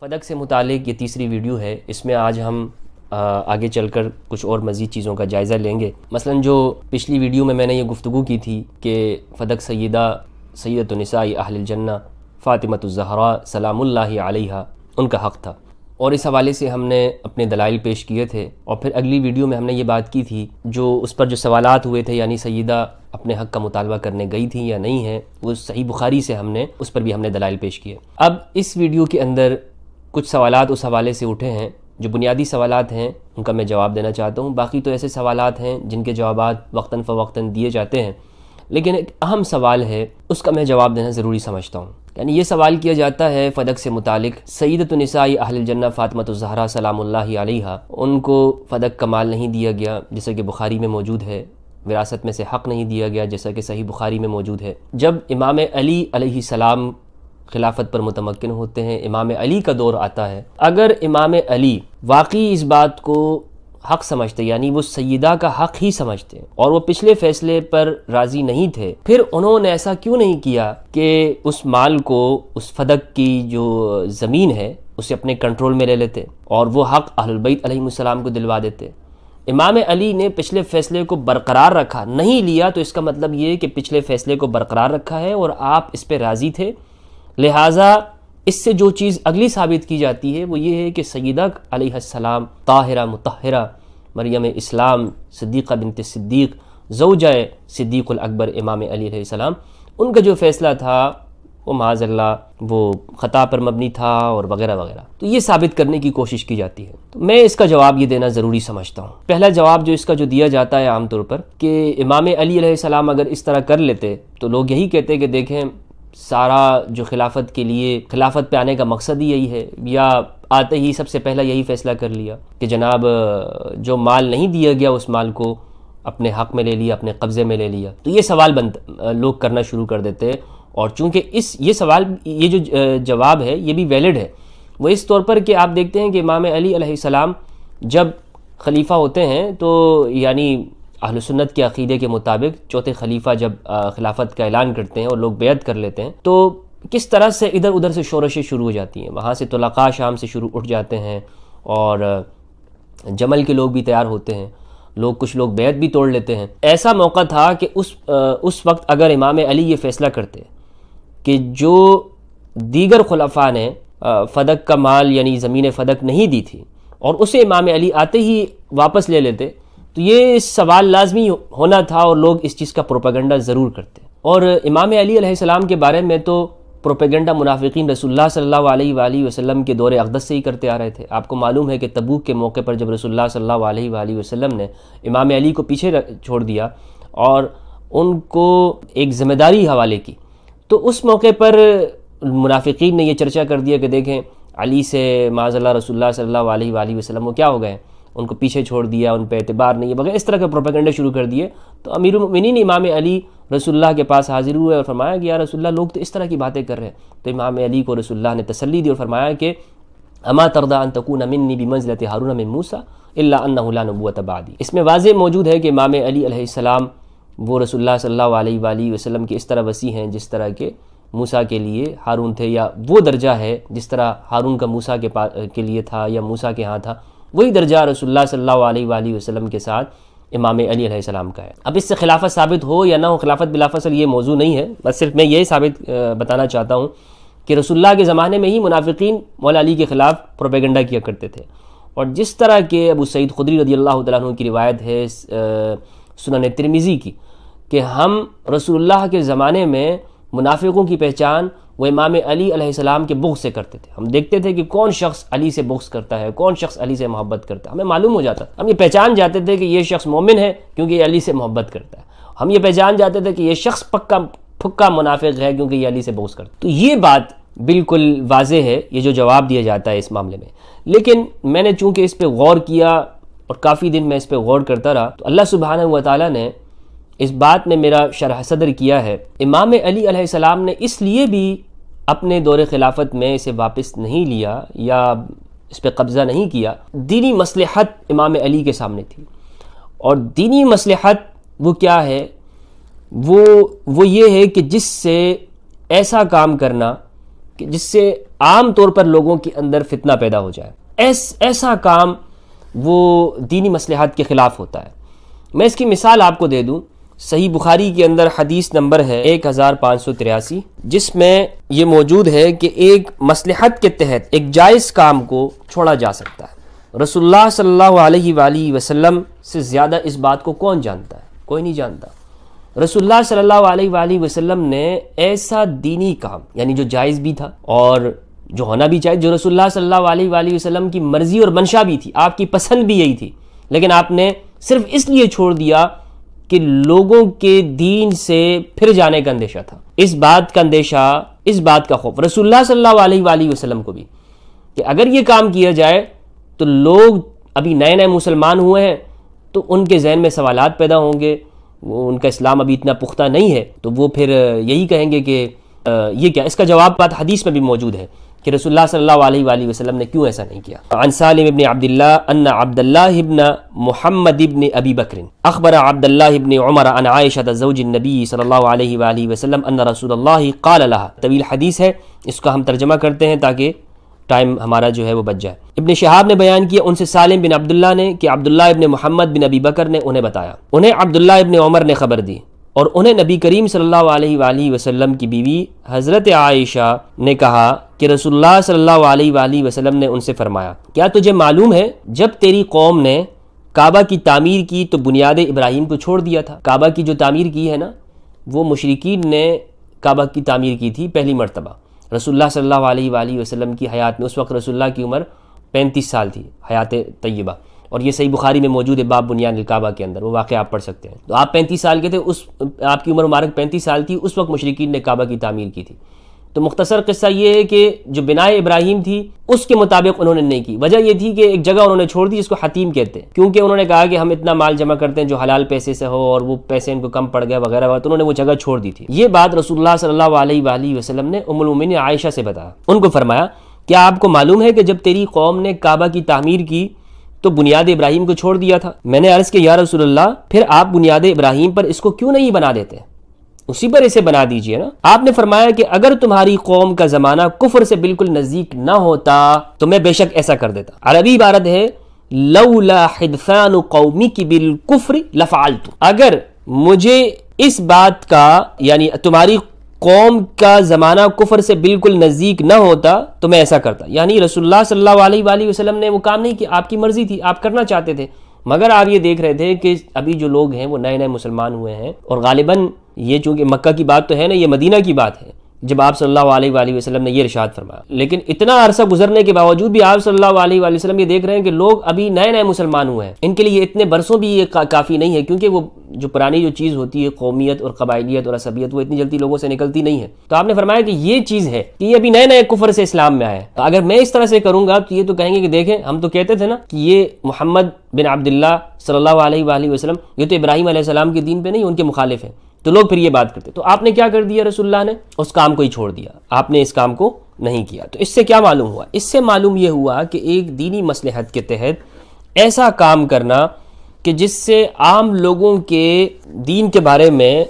फदक से मुतक ये तीसरी वीडियो है इसमें आज हम आगे चलकर कुछ और मज़ीद चीज़ों का जायज़ा लेंगे मसलन जो पिछली वीडियो में मैंने ये गुफ्तु की थी कि फ़दक सैदा सैदतनसाई जन्ना फ़ातिमत ज़हरा आलिहा उनका हक़ था और इस हवाले से हमने अपने दलाइल पेश किए थे और फिर अगली वीडियो में हमने ये बात की थी जो उस पर जो सवाल हुए थे यानी सैदा अपने हक़ का मुतालबा करने गई थी या नहीं है वो सही बुखारी से हमने उस पर भी हमने दलाइल पेश किए अब इस वीडियो के अंदर कुछ सवाल उस हवाले से उठे हैं जो बुनियादी सवाल हैं उनका मैं जवाब देना चाहता हूँ बाकी तो ऐसे सवाल हैं जिनके जवाब वक्ता फवता दिए जाते हैं लेकिन एक अहम सवाल है उसका मैं जवाब देना ज़रूरी समझता हूँ यानी ये सवाल किया जाता है फ़दक से मुतालिक सईदतनसाई अहलजन्ना फ़ातमतज़हरा सलाम्हा उनको फ़दक कमाल नहीं दिया गया जैसा कि बुखारी में मौजूद है विरासत में से हक़ नहीं दिया गया जैसा कि सही बुखारी में मौजूद है जब इमाम अली सलाम खिलाफत पर मुतमकिन होते हैं इमाम अली का दौर आता है अगर इमाम अली वाकई इस बात को हक समझते यानी वो सैदा का हक ही समझते और वो पिछले फैसले पर राजी नहीं थे फिर उन्होंने ऐसा क्यों नहीं किया कि उस माल को उस फदक की जो ज़मीन है उसे अपने कंट्रोल में ले लेते और वो हक अहलबैतम को दिलवा देते इमाम अली ने पिछले फैसले को बरकरार रखा नहीं लिया तो इसका मतलब ये कि पिछले फैसले को बरकरार रखा है और आप इस पर राज़ी थे लिहाजा इससे जो चीज़ अगली साबित की जाती है वो ये है कि सईदक सलाम ताहिरा मतहरा मरियम इस्लाम सिद्दीक़ा बिनत सिद्दीक जौजा सिद्दीक़ुल अकबर इमाम अली उनका जो फ़ैसला था वो माजल्ला वो ख़ता पर मबनी था और वगैरह वगैरह तो ये साबित करने की कोशिश की जाती है तो मैं इसका जवाब ये देना ज़रूरी समझता हूँ पहला जवाब जो इसका जो दिया जाता है आमतौर पर कि इमाम अली सलाम अगर इस तरह कर लेते तो लोग यही कहते कि देखें सारा जो खिलाफत के लिए खिलाफत पे आने का मकसद ही यही है या आते ही सबसे पहला यही फैसला कर लिया कि जनाब जो माल नहीं दिया गया उस माल को अपने हक में ले लिया अपने कब्ज़े में ले लिया तो ये सवाल बंद लोग करना शुरू कर देते हैं और चूंकि इस ये सवाल ये जो जवाब है ये भी वैलिड है वो इस तौर पर कि आप देखते हैं कि इमाम अली सलाम जब खलीफा होते हैं तो यानी सुन्नत के अकीदे के मुताबिक चौथे खलीफा जब खिलाफत का ऐलान करते हैं और लोग बेद कर लेते हैं तो किस तरह से इधर उधर से शोरशें शुरू हो जाती हैं वहाँ से तलाका शाम से शुरू उठ जाते हैं और जमल के लोग भी तैयार होते हैं लोग कुछ लोग बैत भी तोड़ लेते हैं ऐसा मौका था कि उस आ, उस वक्त अगर इमाम अली ये फैसला करते कि जो दीगर खलफा ने फ़दक का माल यानी ज़मीन फ़दक नहीं दी थी और उसे इमाम अली आते ही वापस ले लेते तो ये सवाल लाजमी होना था और लोग इस चीज़ का प्रोपागेंडा ज़रूर करते और इमाम अली सलाम के बारे में तो प्रोपेगेंडा मुनाफिकीन रसुल्ला सल्ला वसम के दौरे अकदस से ही करते आ रहे थे आपको मालूम है कि तबूक के मौके पर जब रसुल्ला सल्ला वसलम ने इमाम अली को पीछे छोड़ दिया और उनको एक ज़िम्मेदारी हवाले की तो उस मौके पर मुनाफिकीन ने यह चर्चा कर दिया कि देखें अली से माजल्ला रसुल्ला सल्ला वसलम वो क्या हो गए उनको पीछे छोड़ दिया उन पर एतबार नहीं है वगैरह इस तरह के प्रोपेगेंडे शुरू कर दिए तो अमीर उमिन इमाम अली रसुल्ला के पास हाजिर हुए और फरमाया कि यार रसुल्ला लोग तो इस तरह की बातें कर रहे हैं तो इमाम अली को रसुल्ला ने तसली दी और फरमाया कि अमा तरदा अन तकून अमिन बी मंजिलत हारून अमिन मूसा अल्ला अन्ना इसमें वाज मौजूद है कि इमाम अलीसम वो रसुल्ला सल्ला वसलम के इस तरह वसी हैं जिस तरह के मूसा के लिए हारून थे या वो दर्जा है जिस तरह हारून का मूसा के पा के लिए था या मूसा के यहाँ था वही दर्जा रसोल्ला सल्ला वसलम के साथ इमाम अली का है अब इससे खिलाफत साबित हो या ना हो खिलाफत बिलाफसल ये मौजू नहीं है बस सिर्फ मैं यही साबित बताना चाहता हूँ कि रसुल्ला के ज़माने में ही मुनाफिकीन मौला अली के ख़िलाफ़ प्रोपेगेंडा किया करते थे और जिस तरह के अबू सईद खुदरी रदी अल्लाह तु की रिवायत है सुनन तिरमिज़ी की कि हम रसोल्ला के ज़माने में मुनाफिकों की पहचान वो इमाम अली के बुख से करते थे हम देखते थे कि कौन शख्स अली से बुख्स करता है कौन शख्स अली से मोहब्बत करता है हमें मालूम हो जाता हम ये पहचान जाते थे कि ये शख्स मोमिन है क्योंकि ये अली से मोहब्बत करता है हम ये पहचान जाते थे कि ये शख्स पक्का फुक्का मुनाफिक है क्योंकि ये अली से बुग्स करता तो ये बात बिल्कुल वाज है ये जो जवाब दिया जाता है इस मामले में लेकिन मैंने चूंकि इस पर गौर किया और काफ़ी दिन मैं इस पर गौर करता रहा तो अल्लाह सुबहाना व ने इस बात में मेरा शरह सदर किया है इमाम अली सलाम ने इसलिए भी अपने दौरे खिलाफत में इसे वापस नहीं लिया या इस पर कब्ज़ा नहीं किया दीनी मसलहत इमाम अली के सामने थी और दीनी मसलहत वो क्या है वो वो ये है कि जिससे ऐसा काम करना कि जिससे आम तौर पर लोगों के अंदर फितना पैदा हो जाए ऐस ऐसा काम वो दीनी मसलहत के ख़िलाफ़ होता है मैं इसकी मिसाल आपको दे दूँ सही बुखारी के अंदर हदीस नंबर है एक हज़ार पाँच सौ तिरासी जिसमें ये मौजूद है कि एक मसलहत के तहत एक जायज़ काम को छोड़ा जा सकता है रसुल्ला सल्ला वसलम से ज़्यादा इस बात को कौन जानता है कोई नहीं जानता रसुल्ला सल्ला वसलम ने ऐसा दीनी काम यानी जो जायज़ भी था और जो होना भी चाहिए जो रसुल्ला सल्ला वसलम की मर्ज़ी और मंशा भी थी आपकी पसंद भी यही थी लेकिन आपने सिर्फ इसलिए छोड़ दिया कि लोगों के दीन से फिर जाने का अंदेशा था इस बात का अंदेशा इस बात का खौफ रसुल्ला वसलम को भी कि अगर ये काम किया जाए तो लोग अभी नए नए मुसलमान हुए हैं तो उनके जहन में सवाल पैदा होंगे वो उनका इस्लाम अभी इतना पुख्ता नहीं है तो वो फिर यही कहेंगे कि ये क्या इसका जवाब बात हदीस में भी मौजूद है कि रसोल्ला सल्ला वसलम ने क्यों ऐसा नहीं किया अनसालिम इबन अब्दुल्ला अन्ना अब्दुल्ला इबन मोहम्मद इबन अबी बकर अखबर अब्दुल्ला इबन उमर अन आयशातजनबी सल्ला वसलम अन रसूल काल तवील हदीस है इसका हम तर्जमा करते हैं ताकि टाइम हमारा जो है वो बच जाए इबन शहाब ने बयान किया उनसे सालिम बिन अब्दुल्ला ने कि अब्दुल्ला इबन मोहम्मद बिन अबी बकर ने उन्हें बताया उन्हें अब्दुल्ला इबन उमर ने खबर दी और उन्हें नबी करीम सल्ला अलैहि की बीवी हज़रत आयशा ने कहा कि रसोल्ला सल्ला वसलम ने उनसे फरमाया क्या तुझे मालूम है जब तेरी कौम ने काबा की तामीर की तो बुनियाद इब्राहिम को छोड़ दिया था काबा की जो तामीर की है ना वो मशरकिन ने काबा की तामीर की थी पहली मरतबा रसोल्ला सल्ला वसलम की हयात में उस वक्त रसोल्ला की उम्र पैंतीस साल थी हयात तय्यबा और ये सही बुखारी में मौजूद है बाब बुनियान अलकाबा के अंदर वो वाक़ आप पढ़ सकते हैं तो आप पैंतीस साल के थे उस आपकी उम्र मुबारक पैंतीस साल थी उस वक्त मशरकिन ने काबा की तामीर की थी तो मुख्तसर किस्सा ये है कि जो बिनाए इब्राहिम थी उसके मुताबिक उन्होंने नहीं की वजह यह थी कि एक जगह उन्होंने छोड़ दी जिसको हतीम कहते हैं क्योंकि उन्होंने कहा कि हम इतना माल जमा करते हैं जो हलाल पैसे से हो और वो पैसे इनको कम पड़ गया वगैरह वगैरह तो उन्होंने वो जगह छोड़ दी थी ये बात रसूल सल्ला वसलम ने उमुलमिन आयशा से बताया उनको फरमाया क्या आपको मालूम है कि जब तेरी कौम ने काबा की तमीर की तो बुनियाद इब्राहिम को छोड़ दिया था मैंने अर्ज किया या रसूल्ला फिर आप बुनियाद इब्राहिम पर इसको क्यों नहीं बना देते उसी पर इसे बना दीजिए ना आपने फरमाया कि अगर तुम्हारी कौम का जमाना कुफर से बिल्कुल नजदीक ना होता तो मैं बेशक ऐसा कर देता अरबी इबारत है लौलाफान कौमी की बिल कुफर लफालतू अगर मुझे इस बात का यानी तुम्हारी कौम का ज़माना कुफर से बिल्कुल नज़दीक न होता तो मैं ऐसा करता यानी रसुल्ला सल्ला वसलम ने वो काम नहीं किया आपकी मर्ज़ी थी आप करना चाहते थे मगर आप ये देख रहे थे कि अभी जो लोग हैं वो नए नए मुसलमान हुए हैं और गालिबा ये चूंकि मक्का की बात तो है ना ये मदीना की बात है जब आप सल्लल्लाहु अलैहि वसल्लम ने ये इरशाद फरमाया लेकिन इतना अरसा गुजरने के बावजूद भी आप सल्लल्लाहु अलैहि वसल्लम ये देख रहे हैं कि लोग अभी नए नए मुसलमान हुए हैं इनके लिए इतने बरसों भी ये का, काफ़ी नहीं है क्योंकि वो जो पुरानी जो चीज़ होती है कौमियत और कबाइलियत और असबियत वो इतनी जल्दी लोगों से निकलती नहीं है तो आपने फरमाया कि ये चीज़ है कि ये अभी नए नए कुफर से इस्लाम में आए तो अगर मैं इस तरह से करूंगा तो ये तो कहेंगे कि देखें हम तो कहते थे ना कि ये मोहम्मद बिन अब्दुल्ला सल्लल्लाहु अलैहि वसल्लम ये तो इब्राहिम सलाम के दीन पे नहीं उनके मुखालिफ है तो लोग फिर ये बात करते तो आपने क्या कर दिया रसुल्ला ने उस काम को ही छोड़ दिया आपने इस काम को नहीं किया तो इससे क्या मालूम हुआ इससे मालूम यह हुआ कि एक दीनी मसलहत के तहत ऐसा काम करना कि जिससे आम लोगों के दीन के बारे में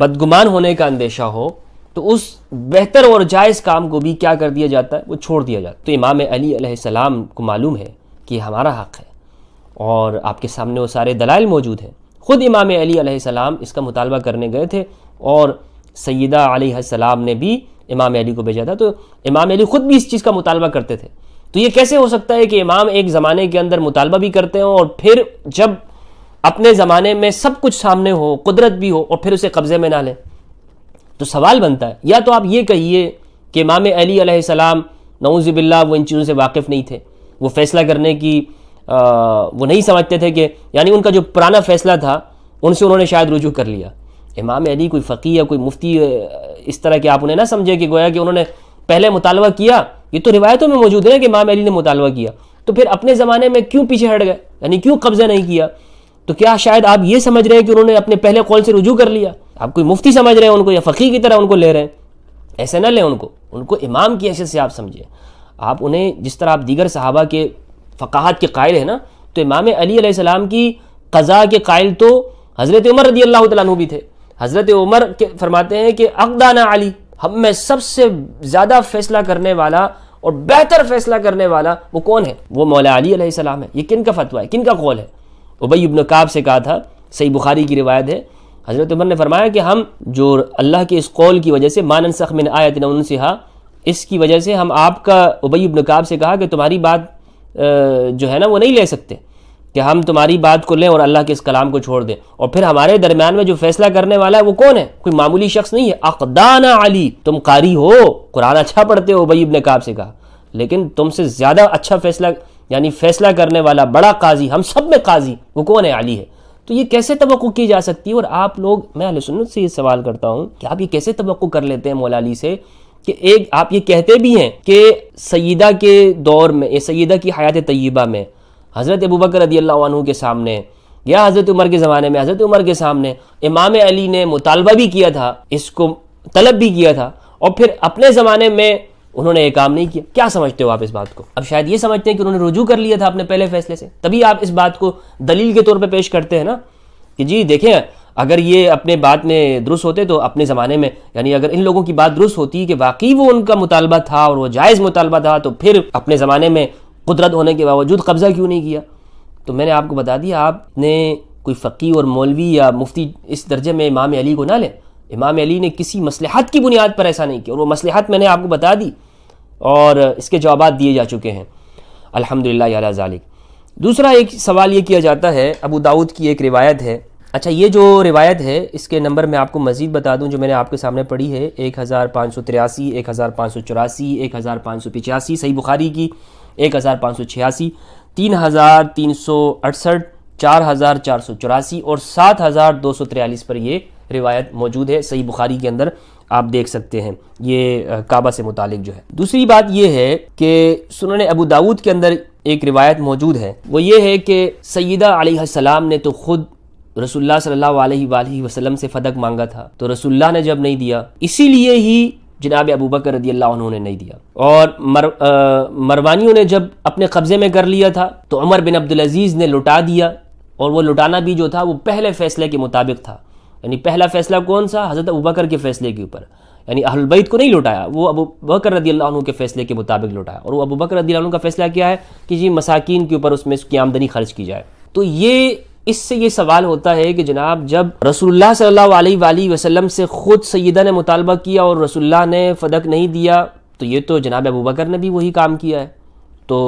बदगुमान होने का अंदेशा हो तो उस बेहतर और जायज़ काम को भी क्या कर दिया जाता है वो छोड़ दिया जाता है तो इमाम अली सलाम को मालूम है कि हमारा हक़ है और आपके सामने वो सारे दलाइल मौजूद हैं ख़ुद इमाम अली सलाम इसका मुतालबा करने गए थे और सैदा सलाम ने भी इमाम अली को भेजा था तो इमाम अली ख़ुद भी इस चीज़ का मुतालबा करते थे तो ये कैसे हो सकता है कि इमाम एक ज़माने के अंदर मुतालबा भी करते हों और फिर जब अपने ज़माने में सब कुछ सामने हो कुदरत भी हो और फिर उसे कब्ज़े में ना लें तो सवाल बनता है या तो आप ये कहिए कि इमाम अली सलाम नौज़बिल्ला वो इन चीज़ों से वाकिफ़ नहीं थे वो फैसला करने की वो नहीं समझते थे कि यानी उनका जो पुराना फैसला था उनसे उन्होंने शायद रुजू कर लिया इमाम अली कोई फ़कीर या कोई मुफ्ती इस तरह के आप उन्हें ना समझे कि गोया कि उन्होंने पहले मुतालबा किया ये तो रिवायतों में मौजूद है कि इमाम अली ने मुतालबा किया तो फिर अपने ज़माने में क्यों पीछे हट गए यानी क्यों कब्ज़ा नहीं किया तो क्या शायद आप ये समझ रहे हैं कि उन्होंने अपने पहले कौल से रुजू कर लिया आप कोई मुफ्ती समझ रहे हैं उनको या फ़कीर की तरह उनको ले रहे हैं ऐसे ना लें उनको उनको इमाम की हैसियत से आप समझें आप उन्हें जिस तरह आप दीगर सहाबा के फ़काहत के कायल है ना तो इमाम अली सलाम की कज़ा के कायल तो हज़रत उमर रदी अल्लाह तु भी थे हज़रत उमर के फरमाते हैं कि अकदाना अली हम में सबसे ज़्यादा फैसला करने वाला और बेहतर फैसला करने वाला वो कौन है वो मौला अली है ये किन का फतवा है किन का कौल है उबई इबन काब से कहा था सही बुखारी की रिवायत है हज़रत उमर ने फरमाया कि हम जो अल्लाह के इस कौल की वजह से मानन सख मिन आयत इसकी वजह से हम आपका उबई इबन काब से कहा कि तुम्हारी बात जो है ना वो नहीं ले सकते कि हम तुम्हारी बात को लें और अल्लाह के इस कलाम को छोड़ दें और फिर हमारे दरमियान में जो फैसला करने वाला है वो कौन है कोई मामूली शख्स नहीं है अकदाना अली तुम कारी हो कुरान अच्छा पढ़ते हो भई ने काब से कहा लेकिन तुमसे ज़्यादा अच्छा फैसला यानी फैसला करने वाला बड़ा काजी हम सब में काजी वो कौन है अली है तो ये कैसे तो की जा सकती है और आप लोग मैं सुन्नत से ये सवाल करता हूँ कि आप ये कैसे तो कर लेते हैं मौला अली से कि एक आप ये कहते भी हैं कि सईदा के दौर में सईदा की हयात तय्यबा में हज़रत अबूबकर रदी अल्लाह के सामने या हज़रत उमर के ज़माने में हज़रत उमर के सामने इमाम अली ने मुतालबा भी किया था इसको तलब भी किया था और फिर अपने ज़माने में उन्होंने ये काम नहीं किया क्या समझते हो आप इस बात को अब शायद ये समझते हैं कि उन्होंने रुजू कर लिया था अपने पहले फैसले से तभी आप इस बात को दलील के तौर पर पे पेश करते हैं ना कि जी देखें अगर ये अपने बात में दुरुस्त होते तो अपने ज़माने में यानी अगर इन लोगों की बात दुरुस्त होती कि वाकई वो उनका मुतालबा था और वो जायज़ मुतालबा था तो फिर अपने ज़माने में कुदरत होने के बावजूद कब्ज़ा क्यों नहीं किया तो मैंने आपको बता दिया आपने कोई फ़कीर और मौलवी या मुफ्ती इस दर्जे में इमाम अली को ना लें इमाम अली ने किसी मसलहत की बुनियाद पर ऐसा नहीं किया और वो मसलहत मैंने आपको बता दी और इसके जवाब दिए जा चुके हैं अलहमदिल्ला ज़ालिक दूसरा एक सवाल ये किया जाता है अबू दाऊद की एक रिवायत है अच्छा ये जो रिवायत है इसके नंबर मैं आपको मज़ीद बता दूं जो मैंने आपके सामने पढ़ी है एक हज़ार पाँच सौ तिरासी एक हज़ार पाँच सौ चौरासी एक हज़ार पाँच सौ पिचासी सही बुखारी की एक हज़ार पाँच सौ छियासी तीन हज़ार तीन सौ अड़सठ चार हज़ार चार सौ चौरासी और सात हज़ार दो सौ तिरालीस पर यह रिवायत मौजूद है सही बुखारी के अंदर आप देख सकते हैं ये काबा से मुतालिक जो है दूसरी बात यह है कि सुनन अबू दाऊद के अंदर एक रिवायत मौजूद है वो ये है कि सईदा सलाम ने तो ख़ुद रसुल्ला सल्ला वसलम से फदक मांगा था तो रसुल्ला ने जब नहीं दिया इसीलिए ही जनाब अबू बकर रदी अल्लाह उन्होंने नहीं दिया और मर, आ, मरवानियों ने जब अपने कब्जे में कर लिया था तो उमर बिन अब्दुल अजीज़ ने लुटा दिया और वो लुटाना भी जो था वो पहले फैसले के मुताबिक था यानी पहला फैसला कौन सा हज़रत अबू बकर के फैसले के ऊपर यानी अहलबैद को नहीं लुटाया वो अबू बकर रदी अल्लाह के फैसले के मुताबिक लुटाया और वो अबू बकर रदी का फैसला क्या है कि जी मसाकिन के ऊपर उसमें उसकी आमदनी खर्च की जाए तो ये इससे ये सवाल होता है कि जनाब जब रसुल्ला सल्लल्लाहु अलैहि वसल्लम से ख़ुद सैदा ने मुतालबा किया और रसुल्ला ने फ़दक नहीं दिया तो ये तो जनाब अबू बकर ने भी वही काम किया है तो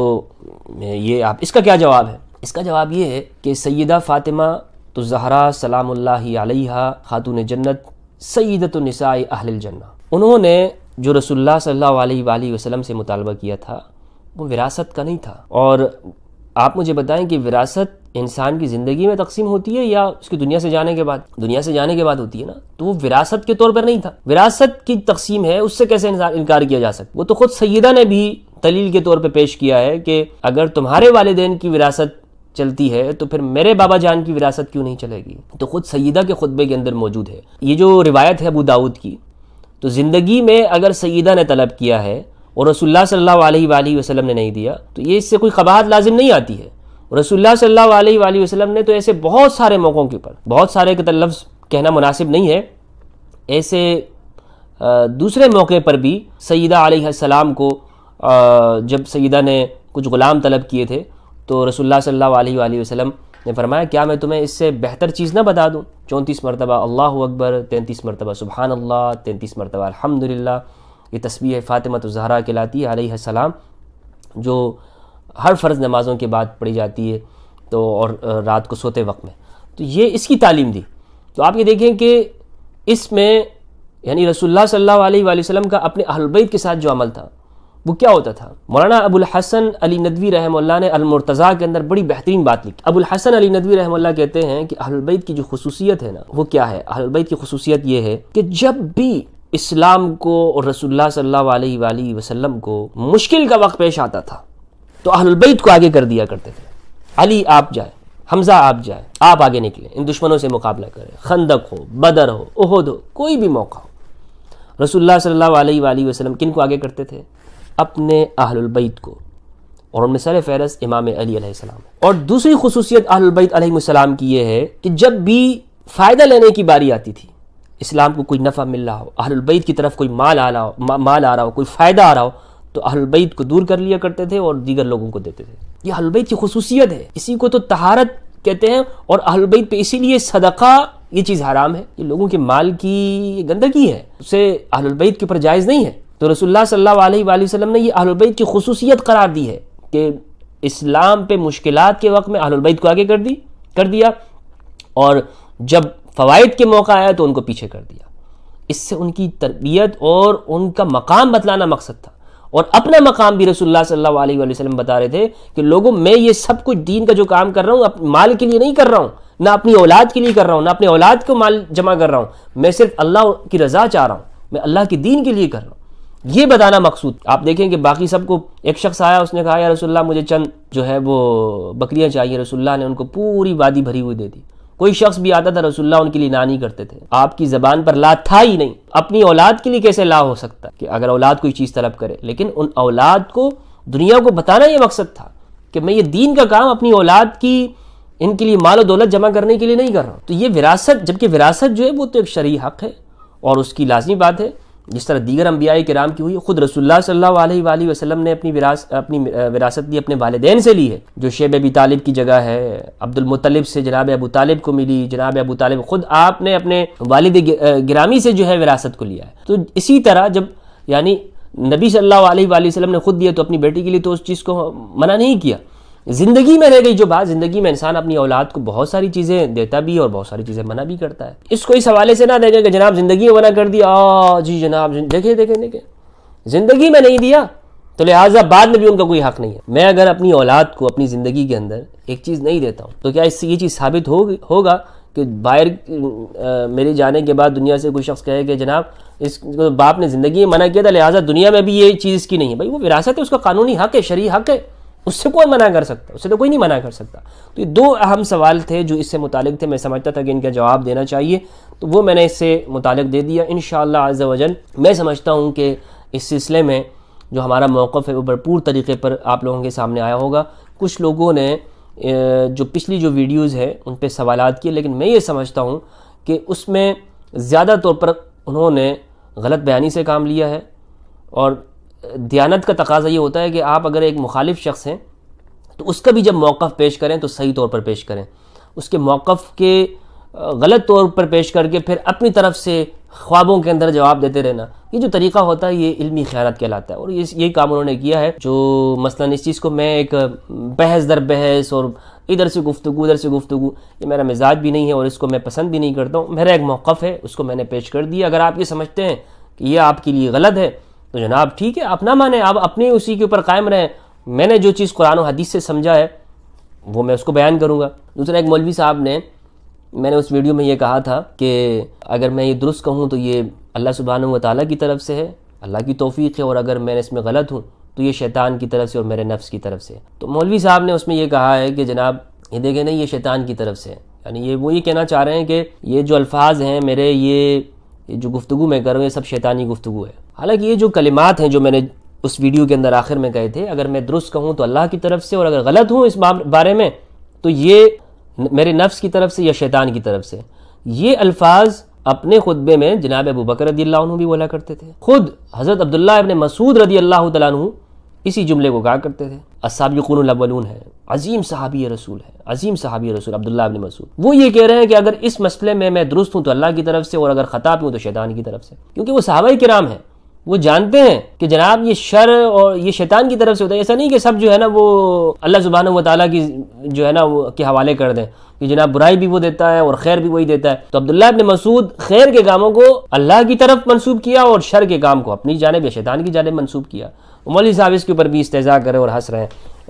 ये आप इसका क्या जवाब है इसका जवाब ये है कि सैदा फ़ातिमा तो जहरा सलाम ख़ातून जन्नत सैदत नसाई अहल जन्ना उन्होंने जो रसुल्ला सल्लल्लाहु अलैहि वसल्लम से मुतालबा किया था वो विरासत का नहीं था और आप मुझे बताएं कि विरासत इंसान की ज़िंदगी में तकसीम होती है या उसकी दुनिया से जाने के बाद दुनिया से जाने के बाद होती है ना तो वो विरासत के तौर पर नहीं था विरासत की तकसीम है उससे कैसे इनकार किया जा सकता वो तो खुद सैदा ने भी दलील के तौर पर पेश किया है कि अगर तुम्हारे वालदेन की विरासत चलती है तो फिर मेरे बाबा जान की विरासत क्यों नहीं चलेगी तो खुद सईदा के खुतबे के अंदर मौजूद है ये जो रिवायत है अबू दाऊद की तो ज़िंदगी में अगर सईदा ने तलब किया है और रसुल्ला सल्ला वसलम ने नहीं दिया तो ये इससे कोई कबाहत लाजिम नहीं आती है रसोल्ला सल्ला वसलम ने तो ऐसे बहुत सारे मौक़ों के ऊपर बहुत सारे के लफ्ज़ कहना मुनासिब नहीं है ऐसे दूसरे मौके पर भी सईदा सलाम को जब सईदा ने कुछ ग़ुलाम तलब किए थे तो रसुल्ला सल्ला वसलम ने फरमाया क्या मैं तुम्हें इससे बेहतर चीज़ ना बता दूँ चौंतीस मरतबा अल्लाह अकबर तैंतीस मरतबा सुबहानल्ला तैंतीस मरतबा अलहमदिल्ला ये तस्वीर फ़ातिमत जहरा कहलाती है सलाम जो हर फ़र्ज़ नमाज़ों के बाद पढ़ी जाती है तो और रात को सोते वक्त में तो ये इसकी तालीम दी तो आप ये देखें कि इसमें यानी रसोल्ला सल्ला वसम का अपने अहलबैत के साथ जो अमल था वो क्या होता था मौलाना अबुल हसन अली नदवी रहमल्ला ने अलमरतज़ा के अंदर बड़ी बेहतरीन बात लिखी अबुल हसन अली नदवी रहमल्ला कहते हैं कि अहलबैत की जो खसूसियत है ना वो क्या है अहलबैत की खसूसियत ये है कि जब भी इस्लाम को और रसुल्ला सल्ला को मुश्किल का वक्त पेश आता था तो अहलबैत को आगे कर दिया करते थे अली आप जाए हमजा आप जाए आप आगे निकले इन दुश्मनों से मुकाबला करें खंदक हो बदर हो ओहद हो कोई भी मौका हो रसुल्ला सल्ला वसलम किन को आगे करते थे अपने अहलबैत को और उनमें सर फहरस इमाम अली और दूसरी खसूसियत अहलबैत सलाम की यह है कि जब भी फ़ायदा लेने की बारी आती थी इस्लाम को कोई नफ़ा मिल रहा हो अहलबैत की तरफ कोई माल आ रहा हो मा, माल आ रहा हो कोई फ़ायदा आ रहा हो तो अहलबैत को दूर कर लिया करते थे और दीगर लोगों को देते थे यह अहलबैत की खसूसियत है इसी को तो तहारत कहते हैं और अहलबैत पे इसीलिए सदका ये चीज़ हराम है ये लोगों के माल की गंदगी है उसे अहलबैत के ऊपर जायज़ नहीं है तो रसुल्ला सल्ला ने यह अहलबैत की खसूसियत करार दी है कि इस्लाम पे मुश्किलात के वक्त में अहलबैत को आगे कर दी कर दिया और जब फ़वाद के मौका आया तो उनको पीछे कर दिया इससे उनकी तरबियत और उनका मकाम बतलाना मकसद था और अपना मकाम भी रसोल्ला सल्ला वसलम बता रहे थे कि लोगों मैं ये सब कुछ दीन का जो काम कर रहा हूँ माल के लिए नहीं कर रहा हूँ ना अपनी औलाद के लिए कर रहा हूँ ना अपने औलाद को माल जमा कर रहा हूँ मैं सिर्फ अल्लाह की रज़ा चाह रहा हूँ मैं अल्लाह के दीन के लिए कर रहा हूँ ये बताना मकसूद आप देखें कि बाकी सबको एक शख्स आया उसने कहा यार रसोल्ला मुझे चंद जो है वो बकरियाँ चाहिए रसोल्ला ने उनको पूरी वादी भरी हुई दे दी कोई शख्स भी आता था रसुल्ला उनके लिए ना नहीं करते थे आपकी जबान पर ला था ही नहीं अपनी औलाद के लिए कैसे ला हो सकता कि अगर औलाद कोई चीज़ तलब करे लेकिन उन औलाद को दुनिया को बताना ये मकसद था कि मैं ये दीन का काम अपनी औलाद की इनके लिए माल दौलत जमा करने के लिए नहीं कर रहा हूँ तो ये विरासत जबकि विरासत जो है वो तो एक शरी हक है और उसकी लाजमी बात है जिस तरह दीगर अम्बिया कराम की हुई खुद रसोल्ला सल्ला वसलम ने अपनी विरास अपनी विरासत दी अपने वालदेन से ली है जो शेब अबी तालिब की जगह है अब्दुलमतलब से जनाब अबू तालिब को मिली जनाब अबू तालिब खुद आपने अपने वालद गिरामी से जो है विरासत को लिया है तो इसी तरह जब यानी नबी सल्लल्लाहु अलैहि वसल्लम ने खुद दिया तो अपनी बेटी के लिए तो उस चीज़ को मना नहीं किया ज़िंदगी में रह गई जो बात ज़िंदगी में इंसान अपनी औलाद को बहुत सारी चीज़ें देता भी और बहुत सारी चीज़ें मना भी करता है इसको इस हवाले से ना देखें कि जनाब ज़िंदगी में मना कर दिया आ जी जनाब देखे देखे देखे ज़िंदगी में नहीं दिया तो लिहाजा बाद में भी उनका कोई हक नहीं है मैं अगर अपनी औलाद को अपनी ज़िंदगी के अंदर एक चीज़ नहीं देता हूँ तो क्या इससे ये चीज़ साबित हो होगा कि बाहर मेरे जाने के बाद दुनिया से कोई शख्स कहे कि जनाब इस तो बाप ने ज़िंदगी में मना किया था लिहाजा दुनिया में भी ये चीज़ की नहीं है भाई वो विरासत है उसका कानूनी हक है शरी हक है उससे कौन मना कर सकता उससे तो कोई नहीं मना कर सकता तो ये दो अहम सवाल थे जो इससे मुतालिक थे मैं समझता था कि इनका जवाब देना चाहिए तो वो मैंने इससे मुतालिक दे दिया इन शज़ वजन मैं समझता हूँ कि इस सिलसिले में जो हमारा मौक़ है वो भरपूर तरीके पर आप लोगों के सामने आया होगा कुछ लोगों ने जो पिछली जो वीडियोज़ है उन पर सवाल किए लेकिन मैं ये समझता हूँ कि उसमें ज़्यादा तौर पर उन्होंने गलत बयानी से काम लिया है और दयानत का तकाजा ये होता है कि आप अगर एक मुखालिफ शख्स हैं तो उसका भी जब मौक़ पेश करें तो सही तौर पर पेश करें उसके मौक़ के गलत तौर पर पेश करके फिर अपनी तरफ से ख्वाबों के अंदर जवाब देते रहना ये जो तरीका होता है ये इलमी ख्याल कहलाता है और ये यही काम उन्होंने किया है जो मसला इस चीज़ को मैं एक बहस दर बहस और इधर से गुफ्तु उधर से गुफ्तु ये मेरा मिजाज भी नहीं है और इसको मैं पसंद भी नहीं करता हूँ मेरा एक मौक़ है उसको मैंने पेश कर दिया अगर आप ये समझते हैं कि ये आपके लिए गलत है तो जनाब ठीक है आप ना माने आप अपने उसी के ऊपर कायम रहें मैंने जो चीज़ कुरान और हदीस से समझा है वो मैं उसको बयान करूँगा दूसरा एक मौलवी साहब ने मैंने उस वीडियो में ये कहा था कि अगर मैं ये दुरुस्त कहूँ तो ये अल्लाह सुबहान व ताली की तरफ से है अल्लाह की तोफ़ी है और अगर मैं इसमें गलत हूँ तो ये शैतान की तरफ से और मेरे नफ्स की तरफ से तो मौलवी साहब ने उसमें यह कहा है कि जनाब ये देखें नहीं ये शैतान की तरफ से है यानी ये वो ये कहना चाह रहे हैं कि ये जो अल्फाज हैं मेरे ये ये जो गुफ्तु मैं कर रहा हूँ ये सब शैतानी गुफ्तु है हालांकि ये जो कलिमात हैं जो मैंने उस वीडियो के अंदर आखिर में कहे थे अगर मैं दुरुस्त कहूँ तो अल्लाह की तरफ से और अगर गलत हूँ इस बारे में तो ये मेरे नफ्स की तरफ से या शैतान की तरफ से ये अल्फाज अपने खुतबे में जनाब अबू बकर रदी भी बोला करते थे खुद हज़रत अब्दुल्ला इबन मसूद रदी अल्लाह तु इसी जुमले को गा करते थे यकून लबलून है अजीम सहाबी रसूल है अजीम सहाबी रसूल अब्दुल्ला अबिन मसूद वो ये कह रहे हैं कि अगर इस मसले में मैं दुरुस्त हूँ तो अल्लाह की तरफ से और अगर ख़ता हूँ तो शैतान की तरफ से क्योंकि वो के कराम है वो जानते हैं कि जनाब ये शर और ये शैतान की तरफ से होता है ऐसा नहीं कि सब जो है ना वो अल्लाह जुबान व ताली की जो है ना वो के हवाले कर दें कि जनाब बुराई भी वो देता है और खैर भी वही देता है तो अब्दुल्ला ने मसूद खैर के कामों को अल्लाह की तरफ मनसूब किया और शर के काम को अपनी जानब या शैतान की जानब मनसूब किया मौलवी साहब इसके ऊपर भी इस्तेजा करें और हंस रहे हैं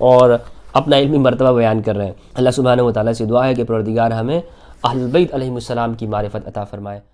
और अपना इलमी मरतबा बयान कर रहे हैं अल्लाह सुबहान वाली से दुआ है कि परदगार हमें अहलबैत अलैहिस्सलाम की मारफत अता फ़रमाए